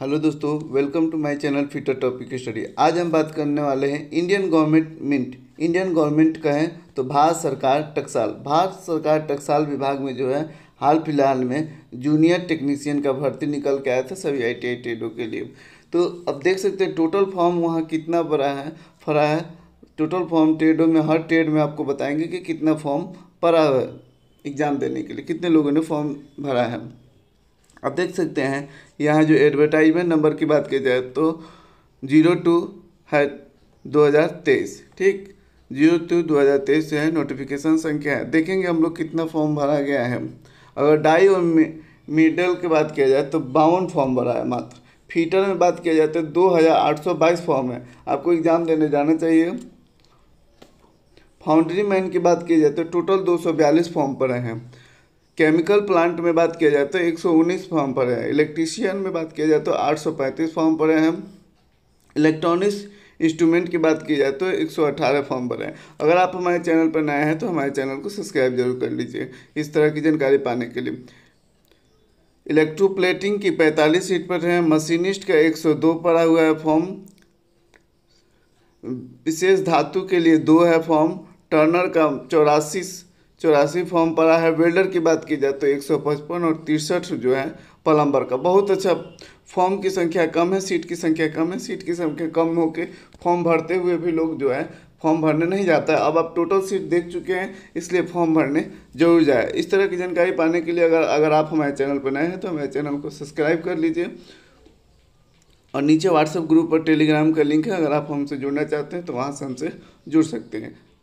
hello दोस्तों welcome to my channel fitter topic study आज हम बात करने वाले हैं Indian government mint Indian government कहें तो भारत सरकार टकसाल भारत सरकार टकसाल विभाग में जो है हाल फिलहाल में जूनियर टेक्नीशियन का भर्ती निकल के आया था सभी आई टी ट्रेडों के लिए तो अब देख सकते हैं टोटल फॉर्म वहाँ कितना बड़ा है फरा है टोटल फॉर्म ट्रेडों में हर ट्रेड में आपको बताएंगे कि कितना फॉर्म पड़ा है एग्ज़ाम देने के लिए कितने लोगों ने फॉर्म भरा है आप देख सकते हैं यहाँ जो एडवर्टाइजमेंट नंबर की बात की जाए तो जीरो टू है दो हज़ार तेईस ठीक जीरो टू दो हज़ार तेईस जो है नोटिफिकेशन संख्या है देखेंगे हम लोग कितना फॉर्म भरा गया है अगर डाई और मिडल की बात किया जाए तो बावन फॉर्म भरा है मात्र फीटर में बात किया जाए तो दो हज़ार आठ सौ बाईस फॉर्म है आपको एग्ज़ाम देने जाना चाहिए फाउंड्री मैन की बात की जाए तो टोटल दो सौ बयालीस फॉर्म पर हैं केमिकल प्लांट में बात किया जाए तो 119 फॉर्म पर है इलेक्ट्रीशियन में बात किया जाए तो 835 फॉर्म पर है इलेक्ट्रॉनिक्स इंस्ट्रूमेंट की बात की जाए तो 118 फॉर्म पर है अगर आप हमारे चैनल पर नए हैं तो हमारे चैनल को सब्सक्राइब जरूर कर लीजिए इस तरह की जानकारी पाने के लिए इलेक्ट्रोप्लेटिंग की 45 सीट पर है मशीनिस्ट का 102 पड़ा हुआ है फॉर्म विशेष धातु के लिए दो है फॉर्म टर्नर का चौरासी चौरासी फॉर्म पड़ा है वेल्डर की बात की जाए तो एक सौ पचपन और तिरसठ जो है पलम्बर का बहुत अच्छा फॉर्म की संख्या कम है सीट की संख्या कम है सीट की संख्या कम होकर फॉर्म भरते हुए भी लोग जो है फॉर्म भरने नहीं जाता है अब आप टोटल सीट देख चुके हैं इसलिए फॉर्म भरने जरूर जाए इस तरह की जानकारी पाने के लिए अगर अगर आप हमारे चैनल पर नए हैं तो हमारे चैनल को सब्सक्राइब कर लीजिए और नीचे व्हाट्सएप ग्रुप और टेलीग्राम का लिंक है अगर आप हमसे जुड़ना चाहते हैं तो वहाँ से हमसे जुड़ सकते हैं